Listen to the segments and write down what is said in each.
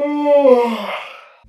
Oh.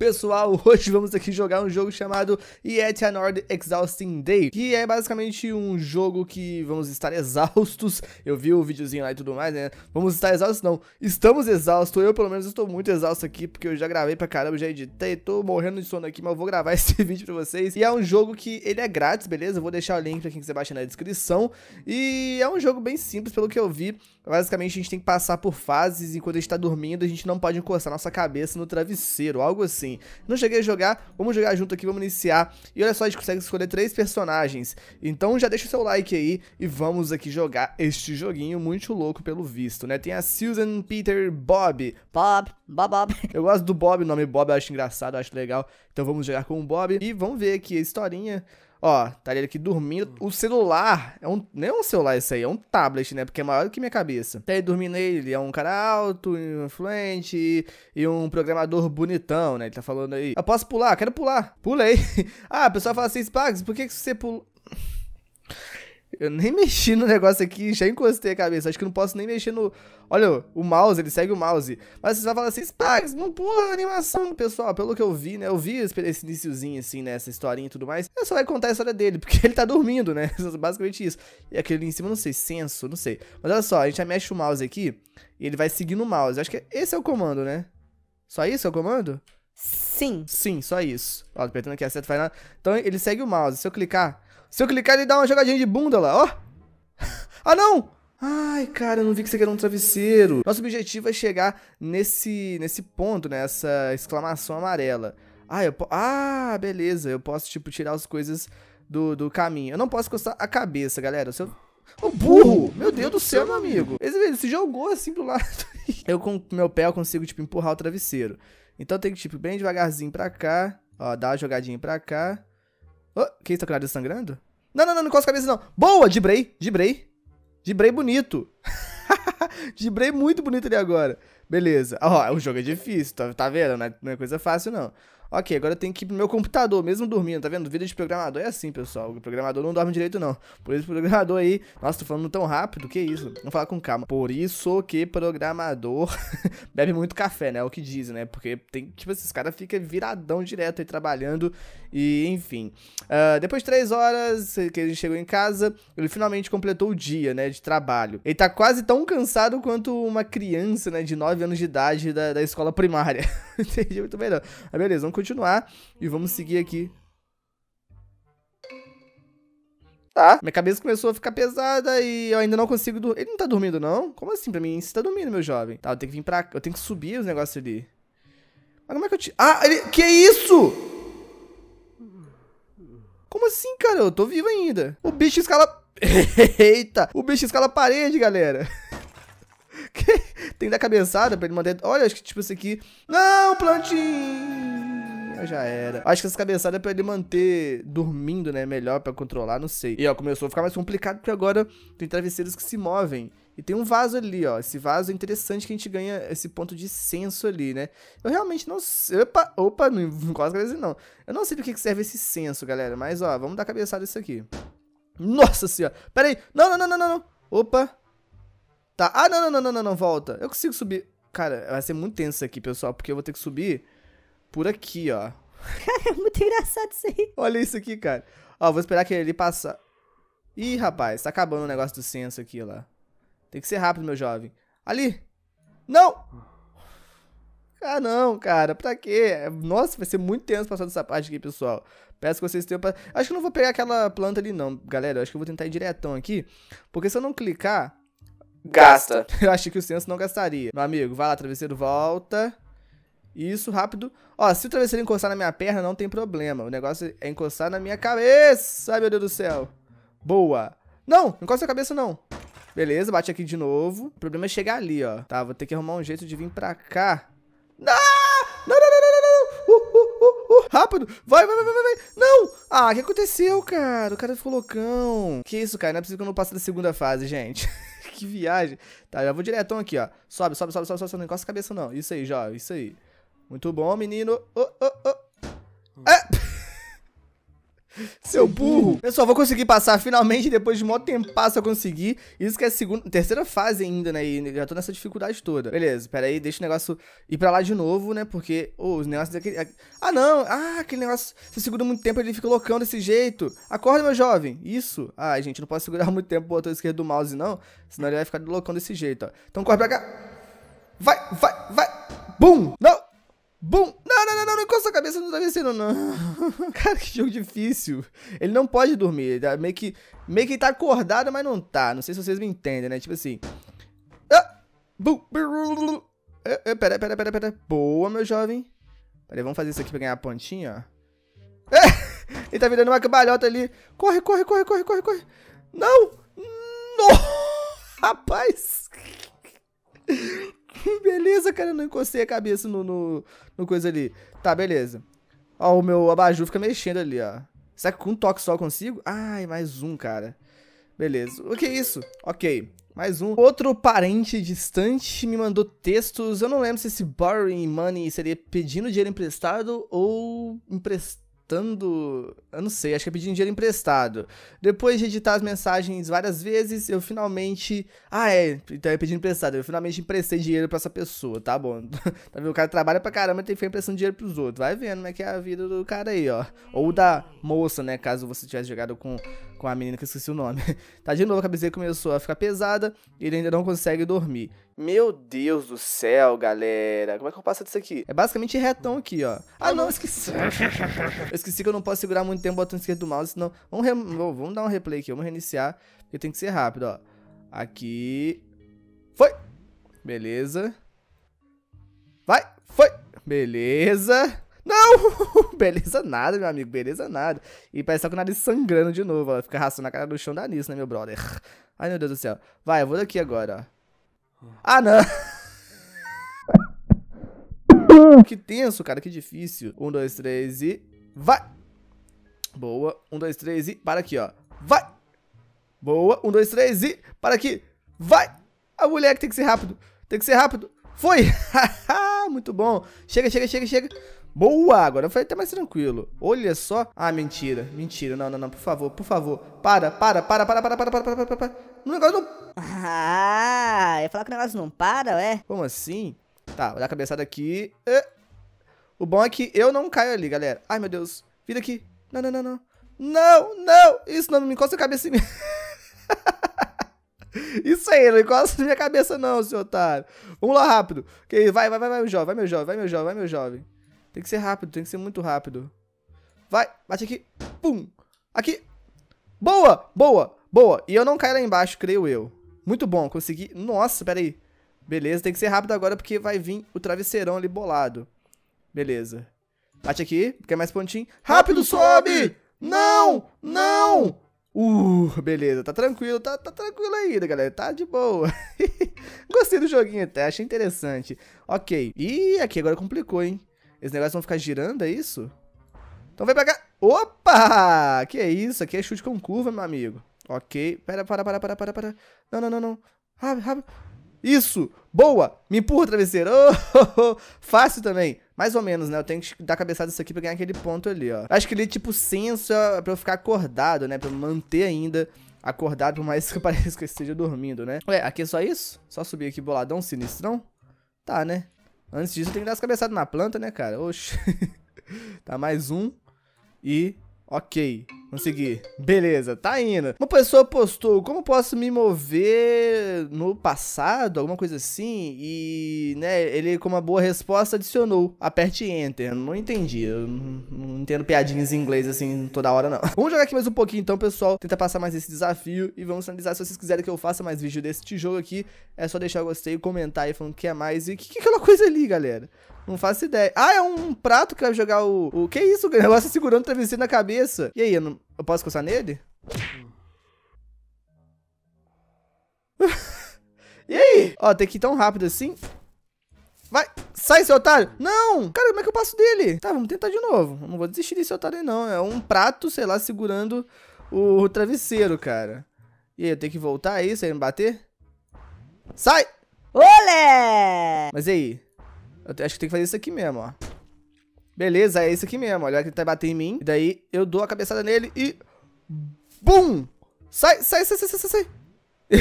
Pessoal, hoje vamos aqui jogar um jogo chamado Yetianord Exhausting Day, que é basicamente um jogo que vamos estar exaustos. Eu vi o videozinho lá e tudo mais, né? Vamos estar exaustos? Não, estamos exaustos. Eu, pelo menos, estou muito exausto aqui, porque eu já gravei pra caramba, já editei, tô morrendo de sono aqui, mas eu vou gravar esse vídeo pra vocês. E é um jogo que ele é grátis, beleza? Eu vou deixar o link pra quem quiser baixar na descrição. E é um jogo bem simples, pelo que eu vi. Basicamente, a gente tem que passar por fases, enquanto a gente tá dormindo, a gente não pode encostar nossa cabeça no travesseiro, algo assim assim. Não cheguei a jogar, vamos jogar junto aqui, vamos iniciar. E olha só, a gente consegue escolher três personagens. Então já deixa o seu like aí e vamos aqui jogar este joguinho muito louco pelo visto, né? Tem a Susan Peter Bob. Bob, Bob, Bob. Eu gosto do Bob, o nome Bob eu acho engraçado, eu acho legal. Então vamos jogar com o Bob e vamos ver aqui a historinha Ó, tá ele aqui dormindo. Hum. O celular é um. Não é um celular isso aí, é um tablet, né? Porque é maior do que minha cabeça. Tá ele dormindo aí, ele é um cara alto, influente e, um programador bonitão, né? Ele tá falando aí. eu posso pular? Quero pular. Pulei. ah, o pessoal fala assim, Spags, por que, que você pula? Eu nem mexi no negócio aqui, já encostei a cabeça. Acho que não posso nem mexer no. Olha, o mouse, ele segue o mouse. Mas vocês vão falar assim, Spax, não porra, animação, pessoal. Pelo que eu vi, né? Eu vi esse iníciozinho, assim, nessa né? historinha e tudo mais. Eu só vai contar a história dele, porque ele tá dormindo, né? Basicamente isso. E aquele em cima, não sei, senso, não sei. Mas olha só, a gente já mexe o mouse aqui e ele vai seguindo o mouse. acho que esse é o comando, né? Só isso é o comando? Sim. Sim, só isso. Ó, apertando aqui acerta, faz nada. Então ele segue o mouse. Se eu clicar, se eu clicar, ele dá uma jogadinha de bunda lá, ó. ah, não! Ai, cara, eu não vi que você queria um travesseiro. Nosso objetivo é chegar nesse, nesse ponto, nessa né? exclamação amarela. Ah, eu ah, beleza, eu posso, tipo, tirar as coisas do, do caminho. Eu não posso encostar a cabeça, galera. Se eu... O burro! Meu Deus do céu, meu amigo! Ele, se jogou assim pro lado. eu com meu pé eu consigo, tipo, empurrar o travesseiro. Então tem que, tipo, bem devagarzinho pra cá. Ó, dar uma jogadinha pra cá. Oh, que isso, tá com sangrando? Não, não, não, não encosta a cabeça, não. Boa, Dibrei, Dibrei. Dibrei bonito. Dibrei muito bonito ali agora. Beleza. Ó, o jogo é difícil, tá, tá vendo? Não é, não é coisa fácil, não. Ok, agora eu tenho que ir pro meu computador, mesmo dormindo, tá vendo? Vida de programador é assim, pessoal. O programador não dorme direito, não. Por isso, programador aí. Nossa, tô falando tão rápido, que isso? Vamos falar com calma. Por isso que programador bebe muito café, né? É o que dizem, né? Porque tem, tipo, esses assim, caras ficam viradão direto aí trabalhando e, enfim. Uh, depois de três horas que ele chegou em casa, ele finalmente completou o dia, né? De trabalho. Ele tá quase tão cansado quanto uma criança, né? De nove 9 anos de idade da, da escola primária. Entendi muito melhor. Mas beleza, vamos continuar e vamos seguir aqui. Tá. Minha cabeça começou a ficar pesada e eu ainda não consigo dormir. Ele não tá dormindo, não? Como assim pra mim? Você tá dormindo, meu jovem? Tá, eu tenho que vir pra cá. Eu tenho que subir os negócios ali. Mas como é que eu te... Ah, ele... Que é isso? Como assim, cara? Eu tô vivo ainda. O bicho escala... Eita! O bicho escala a parede, galera. Tem que dar cabeçada pra ele mandar. Olha, acho que tipo esse aqui. Não, plantinha! Já era. Acho que essa cabeçada é pra ele manter dormindo, né? Melhor pra controlar, não sei. E ó, começou a ficar mais complicado porque agora tem travesseiros que se movem. E tem um vaso ali, ó. Esse vaso é interessante que a gente ganha esse ponto de senso ali, né? Eu realmente não sei... Opa, opa, não encosta a não. Eu não sei do que serve esse senso, galera. Mas, ó, vamos dar cabeçada nisso aqui. Nossa senhora. Pera aí. Não, não, não, não, não. Opa. Tá. Ah, não, não, não, não, não, não, volta. Eu consigo subir. Cara, vai ser muito tenso aqui, pessoal, porque eu vou ter que subir por aqui, ó. Cara, é muito engraçado isso aí. Olha isso aqui, cara. Ó, vou esperar que ele passa. Ih, rapaz, tá acabando o negócio do senso aqui, lá. Tem que ser rápido, meu jovem. Ali! Não! Ah, não, cara, pra quê? Nossa, vai ser muito tenso passar dessa parte aqui, pessoal. Peço que vocês tenham... Acho que eu não vou pegar aquela planta ali, não, galera. acho que eu vou tentar ir diretão aqui. Porque se eu não clicar, Gasta. Eu achei que o senso não gastaria. Meu amigo, vai lá, travesseiro, volta. Isso, rápido. Ó, se o travesseiro encostar na minha perna, não tem problema. O negócio é encostar na minha cabeça. Ai, meu Deus do céu. Boa. Não, não encosta a cabeça, não. Beleza, bate aqui de novo. O problema é chegar ali, ó. Tá, vou ter que arrumar um jeito de vir pra cá. Não! Não, não, não, não, não, não. Uh, uh, uh, uh. Rápido! Vai, vai, vai, vai, vai! Não! Ah, o que aconteceu, cara? O cara ficou loucão. Que isso, cara? Não é possível que eu não passe da segunda fase, gente. que viagem. Tá, já vou direto aqui, ó. Sobe, sobe, sobe, sobe, sobe, não encosta a cabeça não. Isso aí, já, isso aí. Muito bom, menino. Oh, oh, oh. Ah! Seu burro. Pessoal, vou conseguir passar finalmente depois de mó tempo passo eu conseguir. Isso que é a segunda, terceira fase ainda, né? E já tô nessa dificuldade toda. Beleza, pera aí, deixa o negócio ir pra lá de novo, né? Porque oh, os negócios daqui... Ah, não! Ah, aquele negócio... Você segura muito tempo, ele fica loucão desse jeito. Acorda, meu jovem. Isso. Ai, gente, não posso segurar muito tempo o botão esquerdo do mouse, não. Senão ele vai ficar loucão desse jeito, ó. Então corre pra cá. Vai, vai, vai. Bum! Não! Bum! Não, não, não, não, não encosta a cabeça no travesseiro, não. Tá Cara, que jogo difícil. Ele não pode dormir, ele tá meio que, meio que tá acordado, mas não tá. Não sei se vocês me entendem, né? Tipo assim... Ah! Bum! Ah, ah, pera, pera, pera, pera. Boa, meu jovem. Peraí, vamos fazer isso aqui pra ganhar a pontinha, ó. É! Ele tá virando uma cambalhota ali. Corre, corre, corre, corre, corre, corre. Não! Não! Rapaz! beleza, cara, eu não encostei a cabeça no, no, no, coisa ali. Tá, beleza. Ó, o meu abajur fica mexendo ali, ó. Será que com um toque só consigo? Ai, mais um, cara. Beleza. O que é isso? Ok. Mais um. Outro parente distante me mandou textos. Eu não lembro se esse borrowing money seria pedindo dinheiro emprestado ou emprestado tentando. Eu não sei, acho que é pedindo dinheiro emprestado. Depois de editar as mensagens várias vezes, eu finalmente. Ah, é, então é pedindo emprestado. Eu finalmente emprestei dinheiro para essa pessoa, tá bom? tá vendo? O cara trabalha pra caramba e tem que ficar emprestando dinheiro pros outros. Vai vendo como é que é a vida do cara aí, ó. Ou da moça, né? Caso você tivesse jogado com, com a menina que eu esqueci o nome. tá de novo, a cabeça começou a ficar pesada e ele ainda não consegue dormir. Meu Deus do céu, galera. Como é que eu passo disso aqui? É basicamente retão aqui, ó. Ah, ah não, esqueci. eu esqueci que eu não posso segurar muito tempo o botão esquerdo do mouse, senão... Vamos, re... vamos dar um replay aqui, vamos reiniciar, porque tem que ser rápido, ó. Aqui... Foi! Beleza. Vai! Foi! Beleza! Não! Beleza nada, meu amigo, beleza nada. E parece que o nariz sangrando de novo, ó. Fica raçando a cara do chão da Nisso, né, meu brother? Ai, meu Deus do céu. Vai, eu vou daqui agora, ó. Ah, não! Hum. que tenso, cara, que difícil. Um, dois, três e... Vai! Boa. Um, dois, três e... Para aqui, ó. Vai! Boa. Um, dois, três e... Para aqui. Vai! A mulher que tem que ser rápido. Tem que ser rápido. Foi! Muito bom. Chega, chega, chega, chega. Boa! Agora foi até mais tranquilo. Olha só. Ah, mentira. Mentira. Não, não, não. Por favor, por favor. Para, para, para, para, para, para, para, para, para, para. O negócio não. Ah, ia falar que o negócio não para, ué? Como assim? Tá, vou dar a cabeçada aqui. O bom é que eu não caio ali, galera. Ai, meu Deus. Vira aqui. Não, não, não, não. Não, não. Isso, não, não me encosta a cabeça em mim. Isso aí, não encosta na minha cabeça não, seu otário. Vamos lá, rápido. Okay, vai, vai, vai, vai, meu jovem. Vai, meu jovem. Vai, meu jovem. Vai, meu jovem. Tem que ser rápido. Tem que ser muito rápido. Vai. Bate aqui. Pum. Aqui. Boa. Boa. Boa, e eu não caio lá embaixo, creio eu. Muito bom, consegui... Nossa, peraí. Beleza, tem que ser rápido agora porque vai vir o travesseirão ali bolado. Beleza. Bate aqui, quer mais pontinho. Rápido, sobe! Não! Não! Uh, beleza, tá tranquilo, tá, tá tranquilo ainda, galera, tá de boa. Gostei do joguinho até, achei interessante. Ok, e aqui agora complicou, hein? Esses negócios vão ficar girando, é isso? Então vem pra cá. Opa! Que é isso, aqui é chute com curva, meu amigo. Ok. Pera, para, para, para, para, para. Não, não, não, não. Rápido, rápido. Isso! Boa! Me empurra, travesseiro! Oh, oh, oh. Fácil também. Mais ou menos, né? Eu tenho que dar cabeçada isso aqui pra ganhar aquele ponto ali, ó. Acho que ele, tipo, senso pra eu ficar acordado, né? Pra eu manter ainda acordado, por mais que pareça que eu esteja dormindo, né? Ué, aqui é só isso? Só subir aqui boladão, sinistrão? Tá, né? Antes disso, eu tenho que dar as cabeçadas na planta, né, cara? Oxi. tá mais um. E Ok, consegui. Beleza, tá indo. Uma pessoa postou, como posso me mover no passado, alguma coisa assim? E, né, ele com uma boa resposta adicionou, aperte Enter. Não entendi, eu não, não entendo piadinhas em inglês assim toda hora não. Vamos jogar aqui mais um pouquinho então, pessoal. Tentar passar mais esse desafio e vamos finalizar. Se vocês quiserem que eu faça mais vídeo desse jogo aqui, é só deixar o gostei, comentar aí falando que é mais e que, que é aquela coisa ali, galera. Não faço ideia. Ah, é um prato que vai jogar o... o... Que isso? O negócio segurando o travesseiro na cabeça. E aí, eu, não... eu posso coçar nele? e aí? Ó, tem que ir tão rápido assim. Vai! Sai, seu otário! Não! Cara, como é que eu passo dele? Tá, vamos tentar de novo. Eu não vou desistir desse otário aí, não. É um prato, sei lá, segurando o travesseiro, cara. E aí, eu tenho que voltar aí, sem me bater? Sai! Olé! Mas e aí? Eu acho que tem que fazer isso aqui mesmo, ó. Beleza, é isso aqui mesmo. Olha, ele vai tá bater em mim. E daí eu dou a cabeçada nele e... Bum! Sai, sai, sai, sai, sai, sai.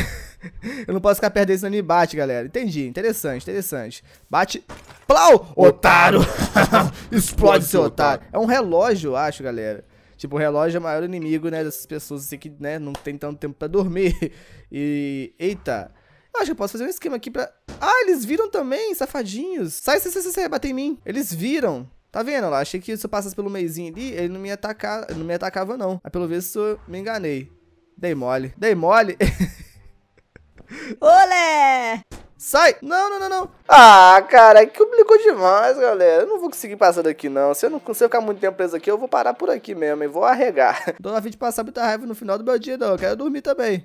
eu não posso ficar perto dele, senão ele bate, galera. Entendi. Interessante, interessante. Bate. Plau! Otário! Explode, seu otário. É um relógio, eu acho, galera. Tipo, o relógio é o maior inimigo, né, dessas pessoas assim que, né, não tem tanto tempo pra dormir. E... Eita... Acho que eu posso fazer um esquema aqui pra... Ah, eles viram também, safadinhos. Sai, sai, sai, sai, bater em mim. Eles viram. Tá vendo lá? Achei que se eu passasse pelo meizinho ali, ele não me, ataca... não me atacava, não. Mas pelo visto, eu me enganei. Dei mole. Dei mole. Olé! Sai! Não, não, não, não. Ah, cara, que é complicou demais, galera. Eu não vou conseguir passar daqui, não. Se eu não conseguir ficar muito tempo preso aqui, eu vou parar por aqui mesmo e vou arregar. Tô na fim de passar muita raiva no final do meu dia, não. Eu quero dormir também.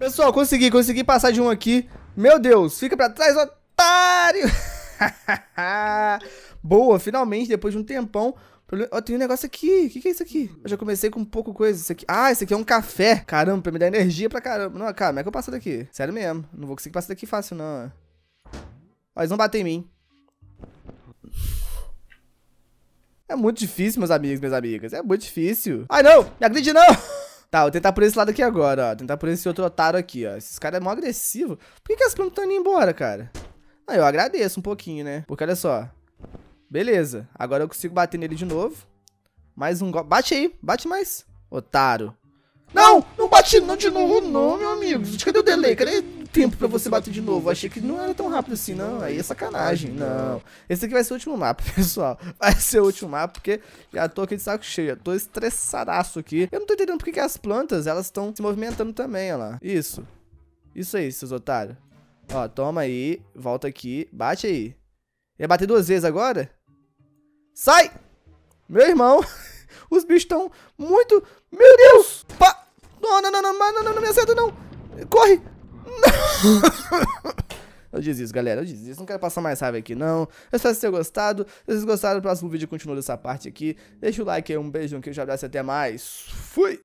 Pessoal, consegui, consegui passar de um aqui. Meu Deus, fica pra trás, otário! Boa, finalmente, depois de um tempão. Ó, oh, tem um negócio aqui. O que, que, é isso aqui? Eu já comecei com um pouco coisa. Isso aqui. Ah, isso aqui é um café. Caramba, pra me dar energia pra caramba. Não, cara, como é que eu passo daqui? Sério mesmo. Não vou conseguir passar daqui fácil, não. Ó, é. eles vão bater em mim. É muito difícil, meus amigos, minhas amigas. É muito difícil. Ai, não! Me agride, não! Tá, vou tentar por esse lado aqui agora, ó. Tentar por esse outro otário aqui, ó. Esses caras é mó agressivo. Por que, que as plantas estão indo embora, cara? Ah, eu agradeço um pouquinho, né? Porque olha só. Beleza. Agora eu consigo bater nele de novo. Mais um golpe. Bate aí. Bate mais. Otário. Não! Não bate não de novo não, meu amigo. Cadê o delay? Cadê tempo para você bater de novo. Achei que não era tão rápido assim, não. Aí é sacanagem. Não. Esse aqui vai ser o último mapa, pessoal. Vai ser o último mapa, porque já tô aqui de saco cheio. Já tô estressadaço aqui. Eu não tô entendendo porque que as plantas, elas estão se movimentando também, olha lá. Isso. Isso aí, seus otários. Ó, toma aí. Volta aqui. Bate aí. Ia bater duas vezes agora? Sai! Meu irmão, os bichos estão muito... Meu Deus! Pa... Não, não, não, não, não, não, não, não me acerta, não! Corre! eu desisto, galera. Eu desisto. Não quero passar mais raiva aqui, não. Eu espero que tenham gostado. Se vocês gostaram, o próximo vídeo continua dessa parte aqui. Deixa o like aí. Um beijo, um queijo, um abraço e até mais. Fui!